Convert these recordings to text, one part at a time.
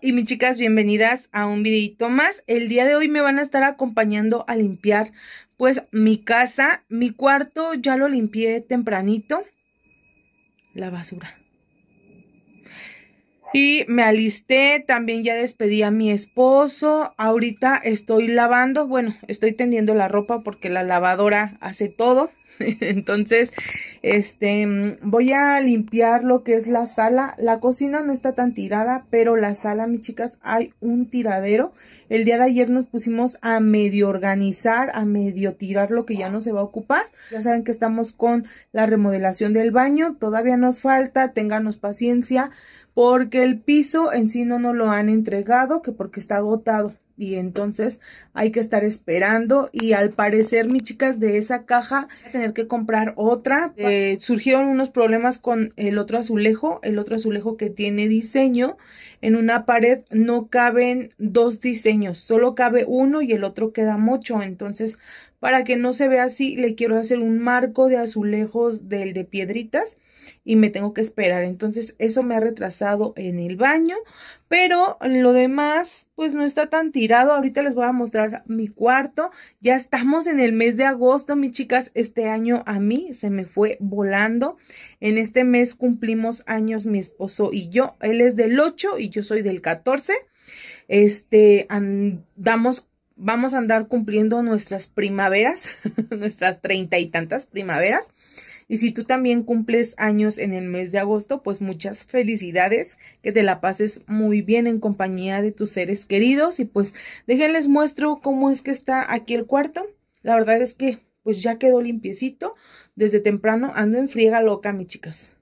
y mis chicas, bienvenidas a un videito más. El día de hoy me van a estar acompañando a limpiar pues mi casa, mi cuarto ya lo limpié tempranito, la basura. Y me alisté, también ya despedí a mi esposo, ahorita estoy lavando, bueno, estoy tendiendo la ropa porque la lavadora hace todo. Entonces, este, voy a limpiar lo que es la sala. La cocina no está tan tirada, pero la sala, mis chicas, hay un tiradero. El día de ayer nos pusimos a medio organizar, a medio tirar lo que ya no se va a ocupar. Ya saben que estamos con la remodelación del baño. Todavía nos falta, ténganos paciencia, porque el piso en sí no nos lo han entregado, que porque está agotado y entonces hay que estar esperando y al parecer mis chicas de esa caja voy a tener que comprar otra eh, surgieron unos problemas con el otro azulejo el otro azulejo que tiene diseño en una pared no caben dos diseños solo cabe uno y el otro queda mucho entonces para que no se vea así le quiero hacer un marco de azulejos del de piedritas y me tengo que esperar. Entonces eso me ha retrasado en el baño, pero lo demás pues no está tan tirado. Ahorita les voy a mostrar mi cuarto. Ya estamos en el mes de agosto, mis chicas. Este año a mí se me fue volando. En este mes cumplimos años mi esposo y yo. Él es del 8 y yo soy del 14. Este, andamos vamos a andar cumpliendo nuestras primaveras, nuestras treinta y tantas primaveras. Y si tú también cumples años en el mes de agosto, pues muchas felicidades, que te la pases muy bien en compañía de tus seres queridos y pues déjenles muestro cómo es que está aquí el cuarto. La verdad es que pues ya quedó limpiecito. Desde temprano ando en friega loca, mis chicas.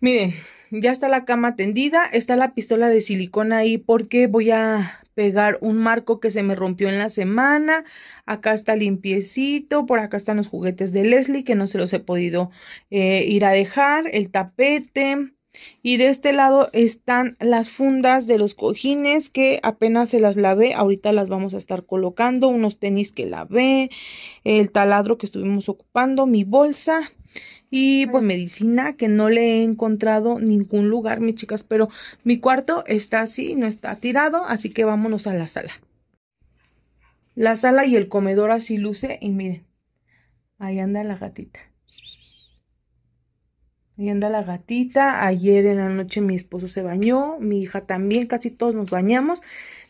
Miren, ya está la cama tendida, está la pistola de silicona ahí porque voy a pegar un marco que se me rompió en la semana, acá está limpiecito, por acá están los juguetes de Leslie que no se los he podido eh, ir a dejar, el tapete, y de este lado están las fundas de los cojines que apenas se las lavé, ahorita las vamos a estar colocando, unos tenis que lavé, el taladro que estuvimos ocupando, mi bolsa y pues medicina que no le he encontrado ningún lugar, mis chicas, pero mi cuarto está así, no está tirado, así que vámonos a la sala. La sala y el comedor así luce y miren, ahí anda la gatita. Ahí anda la gatita. Ayer en la noche mi esposo se bañó, mi hija también, casi todos nos bañamos.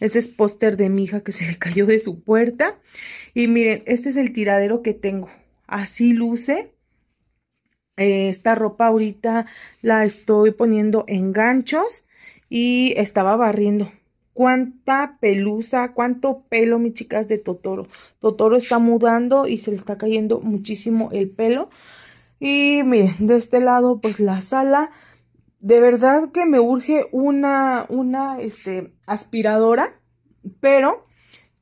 Ese es póster de mi hija que se le cayó de su puerta. Y miren, este es el tiradero que tengo. Así luce. Eh, esta ropa ahorita la estoy poniendo en ganchos y estaba barriendo. Cuánta pelusa, cuánto pelo, mis chicas, de Totoro. Totoro está mudando y se le está cayendo muchísimo el pelo. Y miren, de este lado, pues la sala. De verdad que me urge una, una, este, aspiradora. Pero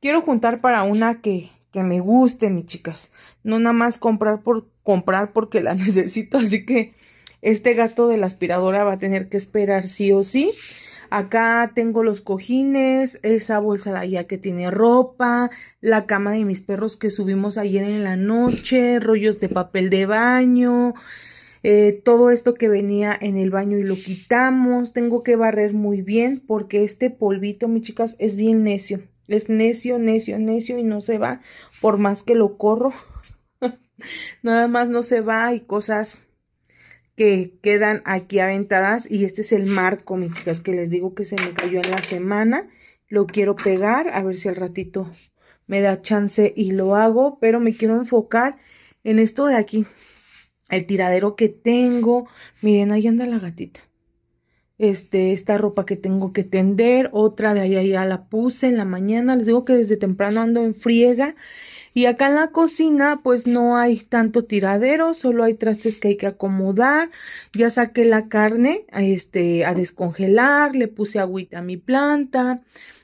quiero juntar para una que, que me guste, mis chicas. No nada más comprar por comprar porque la necesito, así que este gasto de la aspiradora va a tener que esperar sí o sí. Acá tengo los cojines, esa bolsa de allá que tiene ropa, la cama de mis perros que subimos ayer en la noche, rollos de papel de baño, eh, todo esto que venía en el baño y lo quitamos. Tengo que barrer muy bien porque este polvito, mis chicas, es bien necio. Es necio, necio, necio y no se va por más que lo corro Nada más no se va, hay cosas que quedan aquí aventadas y este es el marco, mis chicas, que les digo que se me cayó en la semana. Lo quiero pegar, a ver si al ratito me da chance y lo hago, pero me quiero enfocar en esto de aquí. El tiradero que tengo, miren, ahí anda la gatita. Este, esta ropa que tengo que tender, otra de ahí, ya la puse en la mañana, les digo que desde temprano ando en friega y acá en la cocina pues no hay tanto tiradero, solo hay trastes que hay que acomodar. Ya saqué la carne este, a descongelar, le puse agüita a mi planta.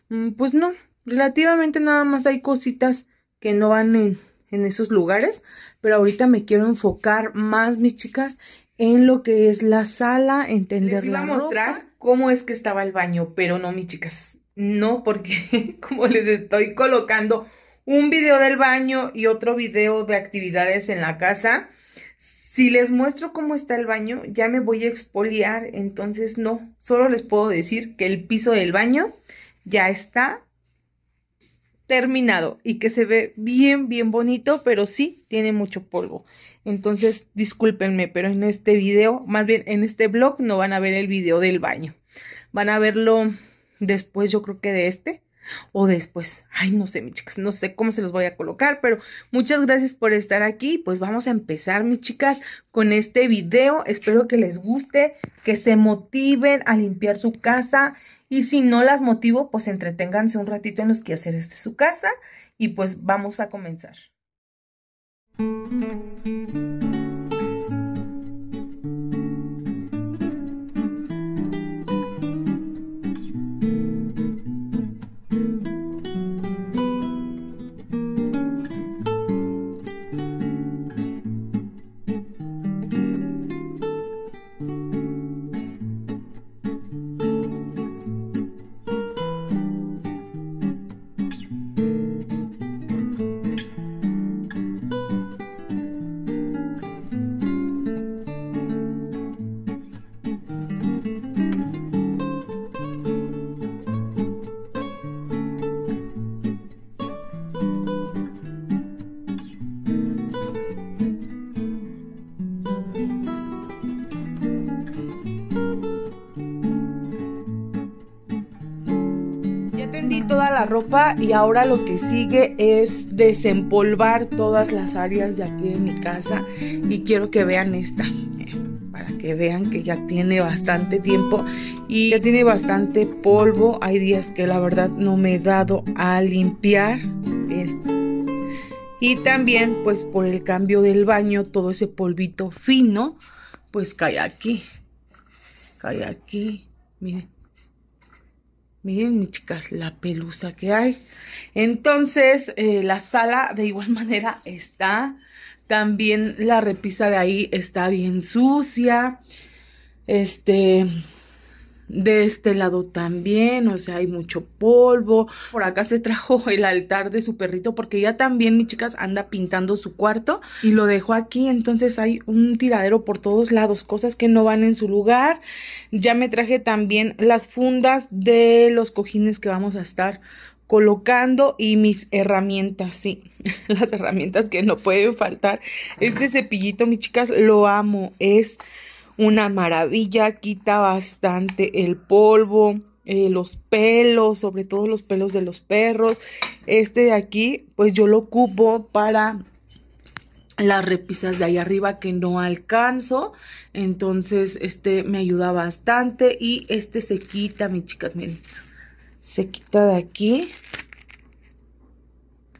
Mm, pues no, relativamente nada más hay cositas que no van en, en esos lugares. Pero ahorita me quiero enfocar más, mis chicas, en lo que es la sala, entender Les iba a mostrar cómo es que estaba el baño, pero no, mis chicas, no, porque como les estoy colocando un video del baño y otro video de actividades en la casa. Si les muestro cómo está el baño, ya me voy a expoliar, entonces no, solo les puedo decir que el piso del baño ya está terminado y que se ve bien, bien bonito, pero sí tiene mucho polvo. Entonces, discúlpenme, pero en este video, más bien en este blog, no van a ver el video del baño. Van a verlo después, yo creo que de este o después. Ay, no sé, mis chicas, no sé cómo se los voy a colocar, pero muchas gracias por estar aquí. Pues vamos a empezar, mis chicas, con este video. Espero que les guste, que se motiven a limpiar su casa y si no las motivo, pues entreténganse un ratito en los quehaceres de su casa y pues vamos a comenzar. toda la ropa y ahora lo que sigue es desempolvar todas las áreas de aquí de mi casa y quiero que vean esta para que vean que ya tiene bastante tiempo y ya tiene bastante polvo. Hay días que la verdad no me he dado a limpiar. Y también pues por el cambio del baño todo ese polvito fino pues cae aquí. Cae aquí. Miren. Miren, mis chicas, la pelusa que hay. Entonces, eh, la sala de igual manera está. También la repisa de ahí está bien sucia. Este, de este lado también, o sea, hay mucho polvo. Por acá se trajo el altar de su perrito porque ya también, mis chicas, anda pintando su cuarto y lo dejó aquí. Entonces hay un tiradero por todos lados, cosas que no van en su lugar. Ya me traje también las fundas de los cojines que vamos a estar colocando y mis herramientas, sí, las herramientas que no pueden faltar. Este cepillito, mis chicas, lo amo, es una maravilla, quita bastante el polvo, eh, los pelos, sobre todo los pelos de los perros. Este de aquí, pues yo lo ocupo para las repisas de ahí arriba que no alcanzo. Entonces, este me ayuda bastante y este se quita, mis chicas, miren. Se quita de aquí.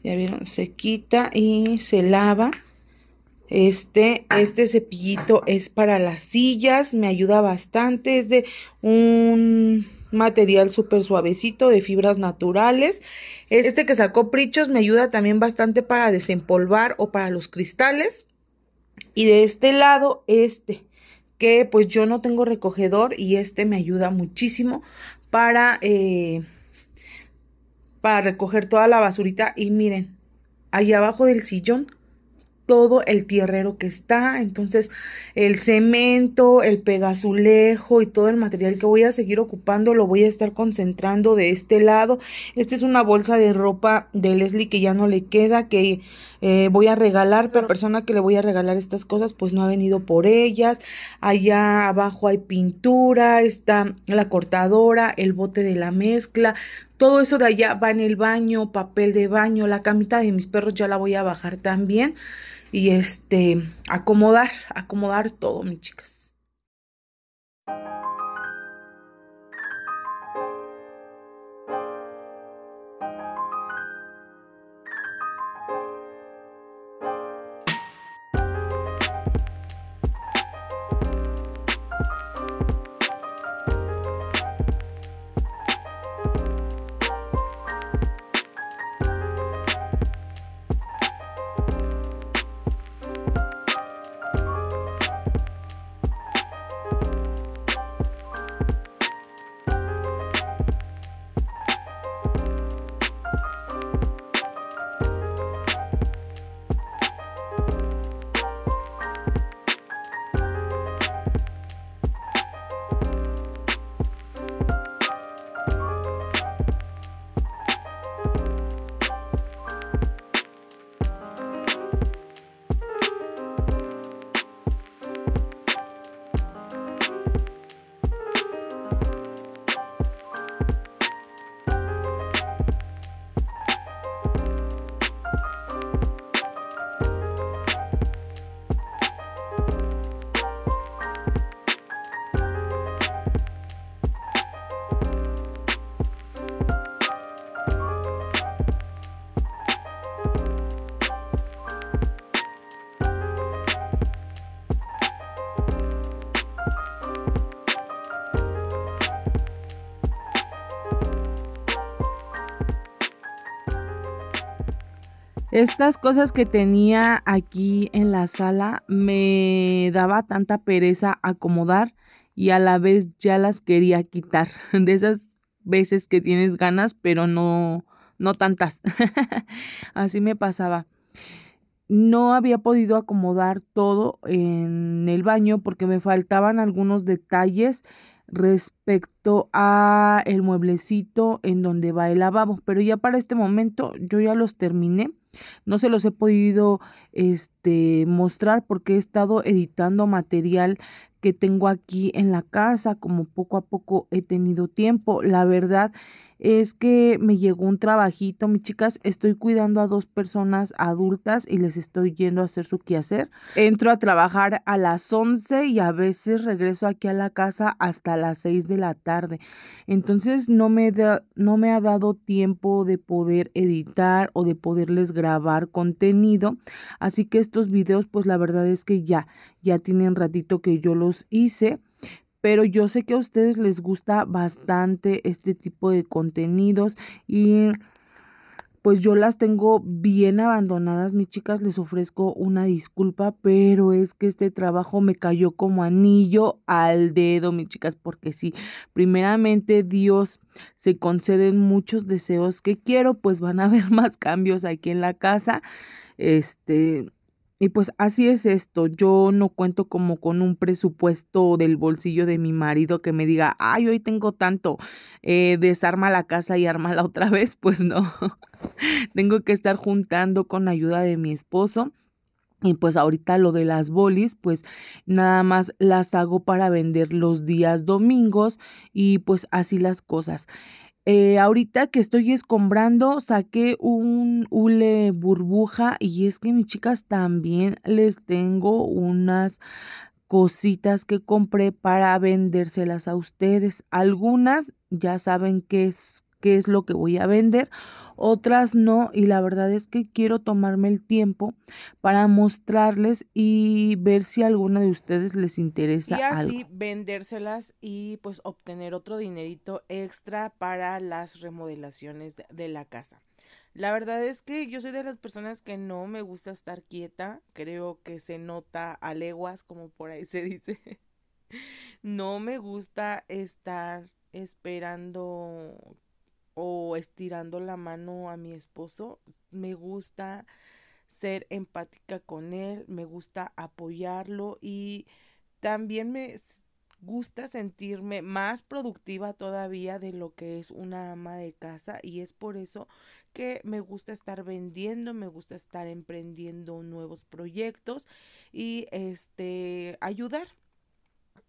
Ya vieron, se quita y se lava. Este, este cepillito es para las sillas, me ayuda bastante, es de un material súper suavecito de fibras naturales. Este que sacó Prichos me ayuda también bastante para desempolvar o para los cristales. Y de este lado, este, que pues yo no tengo recogedor y este me ayuda muchísimo para, eh, para recoger toda la basurita. Y miren, ahí abajo del sillón todo el tierrero que está, entonces el cemento, el pegazulejo y todo el material que voy a seguir ocupando lo voy a estar concentrando de este lado. Esta es una bolsa de ropa de Leslie que ya no le queda, que eh, voy a regalar, pero la persona que le voy a regalar estas cosas pues no ha venido por ellas. Allá abajo hay pintura, está la cortadora, el bote de la mezcla, todo eso de allá va en el baño, papel de baño, la camita de mis perros ya la voy a bajar también. Y este, acomodar, acomodar todo, mis chicas. Estas cosas que tenía aquí en la sala me daba tanta pereza acomodar y a la vez ya las quería quitar. De esas veces que tienes ganas, pero no, no tantas. Así me pasaba. No había podido acomodar todo en el baño porque me faltaban algunos detalles respecto a el mueblecito en donde va el lavabo, pero ya para este momento yo ya los terminé. No se los he podido este mostrar porque he estado editando material que tengo aquí en la casa, como poco a poco he tenido tiempo. La verdad es que me llegó un trabajito, mis chicas, estoy cuidando a dos personas adultas y les estoy yendo a hacer su quehacer. Entro a trabajar a las 11 y a veces regreso aquí a la casa hasta las 6 de la tarde. Entonces no me, no me ha dado tiempo de poder editar o de poderles grabar contenido. Así que estos videos, pues la verdad es que ya, ya tienen ratito que yo los hice pero yo sé que a ustedes les gusta bastante este tipo de contenidos y pues yo las tengo bien abandonadas, mis chicas, les ofrezco una disculpa, pero es que este trabajo me cayó como anillo al dedo, mis chicas, porque si primeramente Dios se conceden muchos deseos que quiero, pues van a haber más cambios aquí en la casa. Este, y pues así es esto, yo no cuento como con un presupuesto del bolsillo de mi marido que me diga, ay, hoy tengo tanto, eh, desarma la casa y la otra vez, pues no, tengo que estar juntando con ayuda de mi esposo. Y pues ahorita lo de las bolis, pues nada más las hago para vender los días domingos y pues así las cosas. Eh, ahorita que estoy escombrando, saqué un hule burbuja y es que mis chicas también les tengo unas cositas que compré para vendérselas a ustedes. Algunas ya saben que es qué es lo que voy a vender, otras no y la verdad es que quiero tomarme el tiempo para mostrarles y ver si alguna de ustedes les interesa. Y así vendérselas y pues obtener otro dinerito extra para las remodelaciones de la casa. La verdad es que yo soy de las personas que no me gusta estar quieta, creo que se nota a leguas como por ahí se dice. No me gusta estar esperando o estirando la mano a mi esposo. Me gusta ser empática con él, me gusta apoyarlo y también me gusta sentirme más productiva todavía de lo que es una ama de casa y es por eso que me gusta estar vendiendo, me gusta estar emprendiendo nuevos proyectos y este ayudar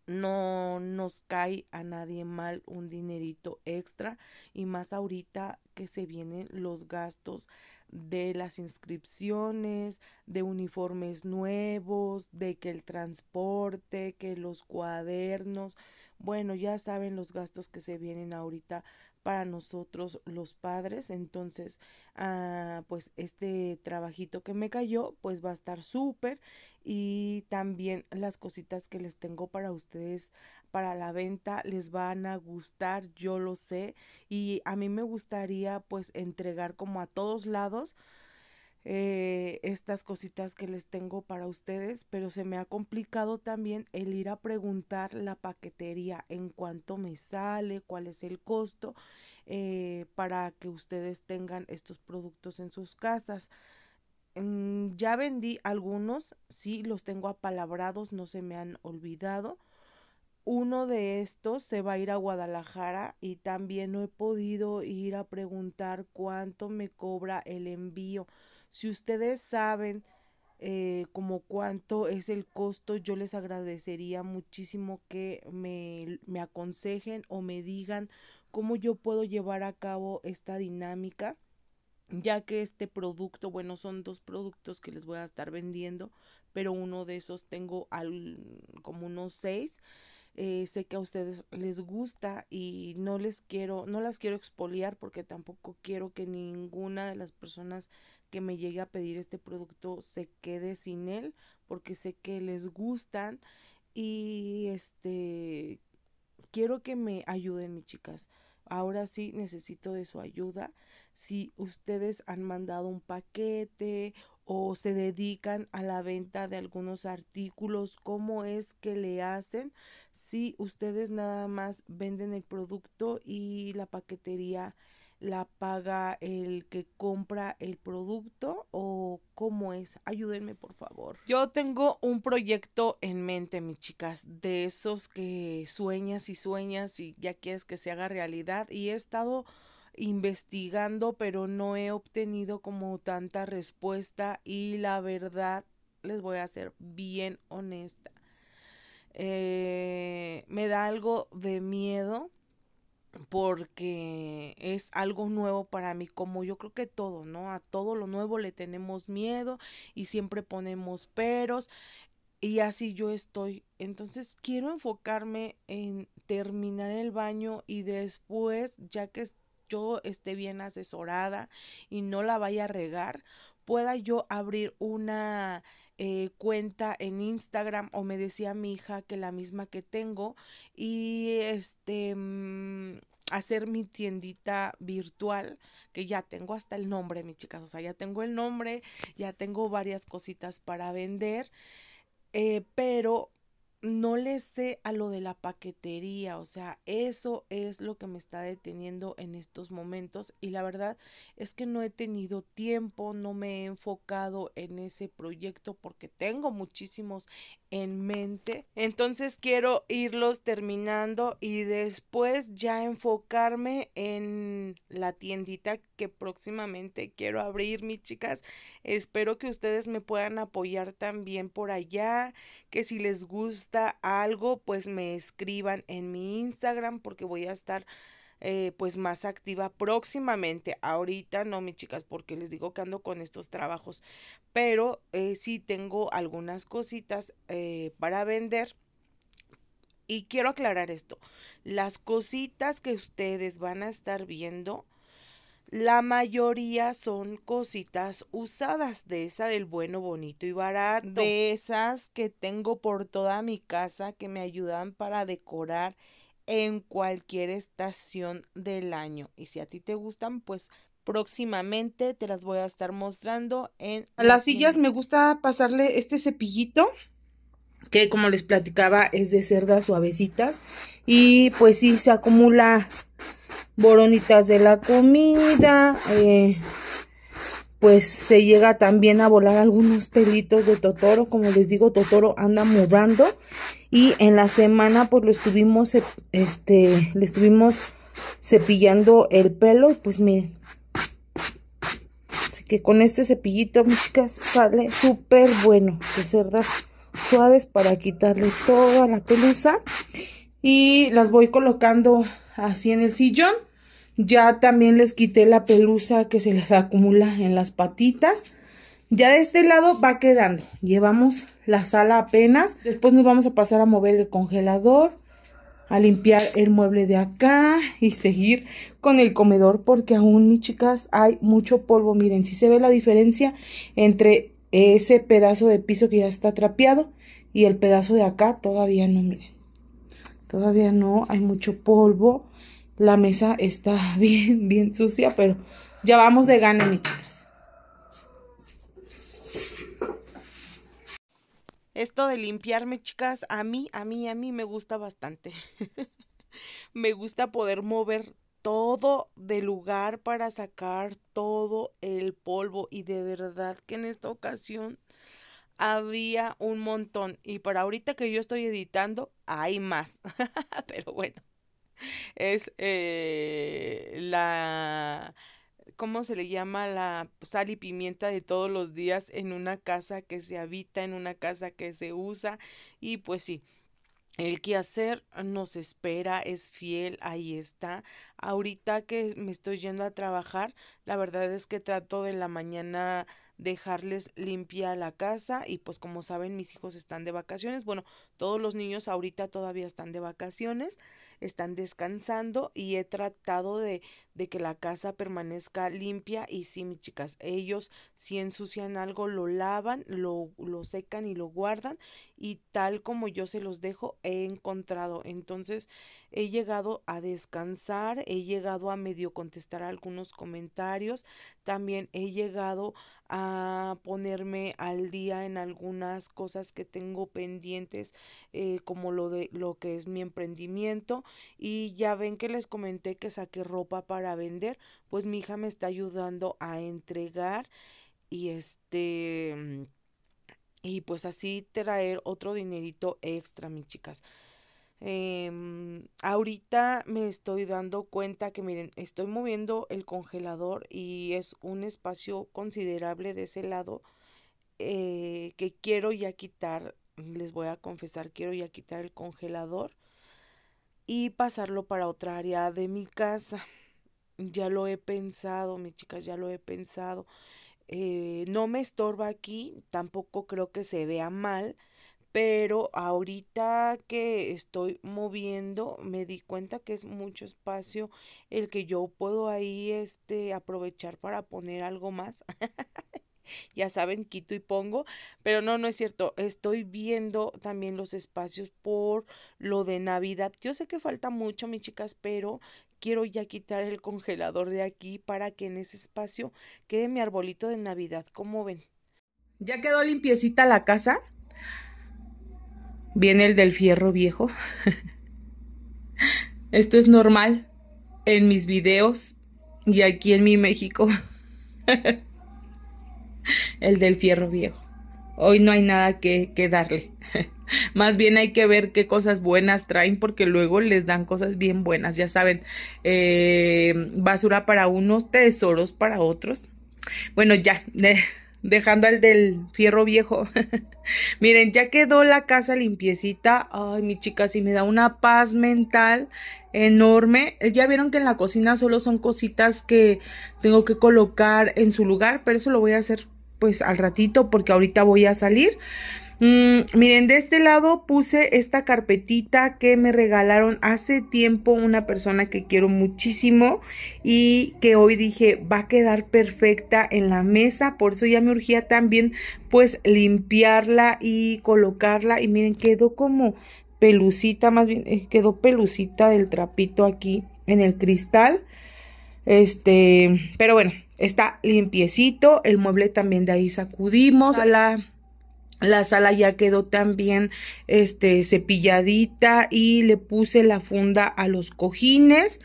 no nos cae a nadie mal un dinerito extra y más ahorita que se vienen los gastos de las inscripciones, de uniformes nuevos, de que el transporte, que los cuadernos, bueno, ya saben los gastos que se vienen ahorita para nosotros los padres. Entonces, ah, pues este trabajito que me cayó, pues va a estar súper. Y también las cositas que les tengo para ustedes, para la venta, les van a gustar, yo lo sé. Y a mí me gustaría pues entregar como a todos lados eh, estas cositas que les tengo para ustedes, pero se me ha complicado también el ir a preguntar la paquetería en cuánto me sale, cuál es el costo, eh, para que ustedes tengan estos productos en sus casas. Mm, ya vendí algunos, sí, los tengo apalabrados, no se me han olvidado. Uno de estos se va a ir a Guadalajara y también no he podido ir a preguntar cuánto me cobra el envío. Si ustedes saben eh, como cuánto es el costo, yo les agradecería muchísimo que me, aconsejen o me digan cómo yo puedo llevar a cabo esta dinámica ya que este producto, bueno, son dos productos que les voy a estar vendiendo, pero uno de esos tengo al, como unos seis. Eh, sé que a ustedes les gusta y no les quiero, no las quiero expoliar porque tampoco quiero que ninguna de las personas que me llegue a pedir este producto se quede sin él porque sé que les gustan y este quiero que me ayuden mis chicas. Ahora sí necesito de su ayuda. Si ustedes han mandado un paquete o se dedican a la venta de algunos artículos, ¿cómo es que le hacen? Si ustedes nada más venden el producto y la paquetería la paga el que compra el producto o cómo es? Ayúdenme, por favor. Yo tengo un proyecto en mente, mis chicas, de esos que sueñas y sueñas y ya quieres que se haga realidad y he estado investigando, pero no he obtenido como tanta respuesta y la verdad les voy a ser bien honesta. Eh, me da algo de miedo porque es algo nuevo para mí, como yo creo que todo, ¿no? A todo lo nuevo le tenemos miedo y siempre ponemos peros y así yo estoy. Entonces quiero enfocarme en terminar el baño y después, ya que yo esté bien asesorada y no la vaya a regar, pueda yo abrir una eh, cuenta en Instagram o me decía mi hija que la misma que tengo y este mm, hacer mi tiendita virtual que ya tengo hasta el nombre mis chicas o sea ya tengo el nombre ya tengo varias cositas para vender eh, pero no le sé a lo de la paquetería, o sea, eso es lo que me está deteniendo en estos momentos y la verdad es que no he tenido tiempo, no me he enfocado en ese proyecto porque tengo muchísimos en mente. Entonces quiero irlos terminando y después ya enfocarme en la tiendita que próximamente quiero abrir, mis chicas. Espero que ustedes me puedan apoyar también por allá, que si les gusta algo, pues me escriban en mi Instagram porque voy a estar eh, pues más activa próximamente. Ahorita no, mis chicas, porque les digo que ando con estos trabajos, pero eh, sí tengo algunas cositas eh, para vender. Y quiero aclarar esto, las cositas que ustedes van a estar viendo, la mayoría son cositas usadas, de esa del bueno, bonito y barato. De esas que tengo por toda mi casa que me ayudan para decorar en cualquier estación del año. Y si a ti te gustan, pues próximamente te las voy a estar mostrando en... A las sillas me gusta pasarle este cepillito que como les platicaba es de cerdas suavecitas y pues sí se acumula boronitas de la comida, eh, pues se llega también a volar algunos pelitos de Totoro, como les digo, Totoro anda mudando y en la semana pues lo estuvimos, eh, este, le estuvimos cepillando el pelo pues miren, así que con este cepillito, mis chicas, sale súper bueno, de cerdas suaves para quitarle toda la pelusa y las voy colocando así en el sillón ya también les quité la pelusa que se les acumula en las patitas. Ya de este lado va quedando. Llevamos la sala apenas. Después nos vamos a pasar a mover el congelador. A limpiar el mueble de acá. Y seguir con el comedor. Porque aún, mis chicas, hay mucho polvo. Miren, si se ve la diferencia entre ese pedazo de piso que ya está trapeado. Y el pedazo de acá todavía no, miren. Todavía no, hay mucho polvo. La mesa está bien, bien sucia, pero ya vamos de gana, mis chicas. Esto de limpiarme, chicas, a mí, a mí, a mí me gusta bastante. me gusta poder mover todo de lugar para sacar todo el polvo y de verdad que en esta ocasión había un montón y para ahorita que yo estoy editando hay más pero bueno es eh, la... ¿Cómo se le llama la sal y pimienta de todos los días en una casa que se habita, en una casa que se usa? Y pues sí, el quehacer nos espera, es fiel, ahí está. Ahorita que me estoy yendo a trabajar, la verdad es que trato de la mañana dejarles limpia la casa y pues como saben mis hijos están de vacaciones. Bueno, todos los niños ahorita todavía están de vacaciones están descansando y he tratado de, de que la casa permanezca limpia y sí, mis chicas, ellos si ensucian algo lo lavan, lo, secan y lo guardan y tal como yo se los dejo he encontrado. Entonces he llegado a descansar, he llegado a medio contestar algunos comentarios, también he llegado a ponerme al día en algunas cosas que tengo pendientes eh, como lo de lo que es mi emprendimiento y ya ven que les comenté que saqué ropa para para vender, pues mi hija me está ayudando a entregar y este mm, y pues así traer otro dinerito extra, mis chicas. Em, ahorita me estoy dando cuenta que miren, estoy moviendo el congelador y es un espacio considerable de ese lado eh, que quiero ya quitar. Les voy a confesar, quiero ya quitar el congelador y pasarlo para otra área de mi casa. Ya lo he pensado, mis chicas, ya lo he pensado. Eh, no me estorba aquí, tampoco creo que se vea mal, pero ahorita que estoy moviendo me di cuenta que es mucho espacio el que yo puedo ahí este aprovechar para poner algo más. ya saben, quito y pongo, pero no, no es cierto, estoy viendo también los espacios por lo de Navidad. Yo sé que falta mucho, mis chicas, pero quiero ya quitar el congelador de aquí para que en ese espacio quede mi arbolito de Navidad. ¿Cómo ven? ¿Ya quedó limpiecita la casa? Viene el del fierro viejo. Esto es normal en mis videos y aquí en mi México. el del fierro viejo hoy no hay nada que, darle. Más bien hay que ver qué cosas buenas traen porque luego les dan cosas bien buenas, ya saben, eh, basura para unos, tesoros para otros. Bueno, ya, dejando al del fierro viejo. Miren, ya quedó la casa limpiecita. Ay, mi chica, si me da una paz mental enorme. Eh, ya vieron que en la cocina solo son cositas que tengo que colocar en su lugar, pero eso lo voy a hacer pues al ratito porque ahorita voy a salir. Mm, miren, de este lado puse esta carpetita que me regalaron hace tiempo una persona que quiero muchísimo y que hoy dije va a quedar perfecta en la mesa, por eso ya me urgía también pues limpiarla y colocarla y miren quedó como pelucita, más bien eh, quedó pelucita del trapito aquí en el cristal. Este, pero bueno, Está limpiecito, el mueble también de ahí sacudimos, la la sala ya quedó también este cepilladita y le puse la funda a los cojines.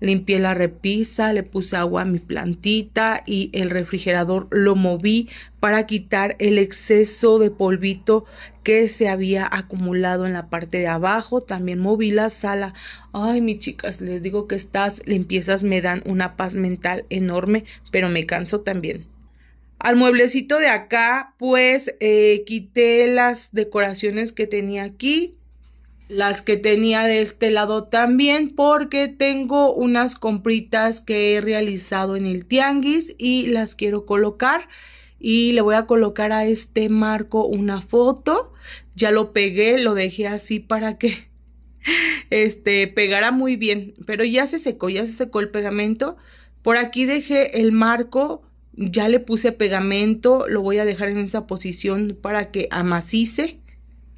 Limpié la repisa, le puse agua a mi plantita y el refrigerador lo moví para quitar el exceso de polvito que se había acumulado en la parte de abajo. También moví la sala. Ay, mis chicas, les digo que estas limpiezas me dan una paz mental enorme, pero me canso también. Al mueblecito de acá, pues eh, quité las decoraciones que tenía aquí las que tenía de este lado también porque tengo unas compritas que he realizado en el tianguis y las quiero colocar y le voy a colocar a este marco una foto ya lo pegué lo dejé así para que este pegara muy bien pero ya se secó ya se secó el pegamento por aquí dejé el marco ya le puse pegamento lo voy a dejar en esa posición para que amacice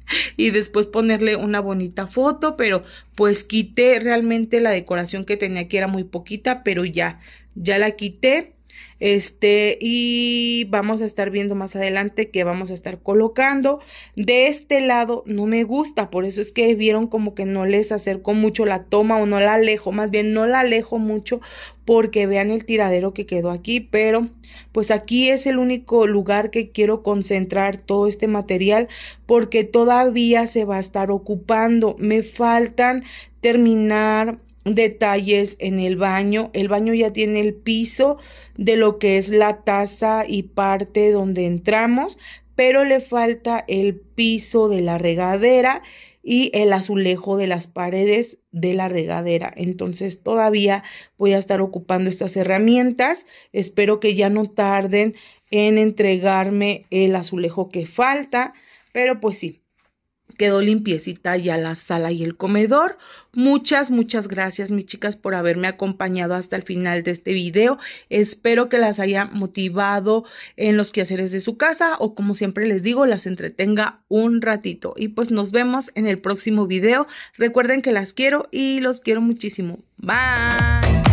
y después ponerle una bonita foto, pero pues quité realmente la decoración que tenía que era muy poquita, pero ya, ya la quité este, y vamos a estar viendo más adelante que vamos a estar colocando. De este lado no me gusta, por eso es que vieron como que no les acerco mucho la toma o no la alejo, más bien no la alejo mucho porque vean el tiradero que quedó aquí, pero pues aquí es el único lugar que quiero concentrar todo este material porque todavía se va a estar ocupando. Me faltan terminar detalles en el baño. El baño ya tiene el piso de lo que es la taza y parte donde entramos, pero le falta el piso de la regadera y el azulejo de las paredes de la regadera. Entonces todavía voy a estar ocupando estas herramientas. Espero que ya no tarden en entregarme el azulejo que falta, pero pues sí, quedó limpiecita ya la sala y el comedor. Muchas, muchas gracias mis chicas por haberme acompañado hasta el final de este video. Espero que las haya motivado en los quehaceres de su casa o como siempre les digo, las entretenga un ratito. Y pues nos vemos en el próximo video. Recuerden que las quiero y los quiero muchísimo. Bye.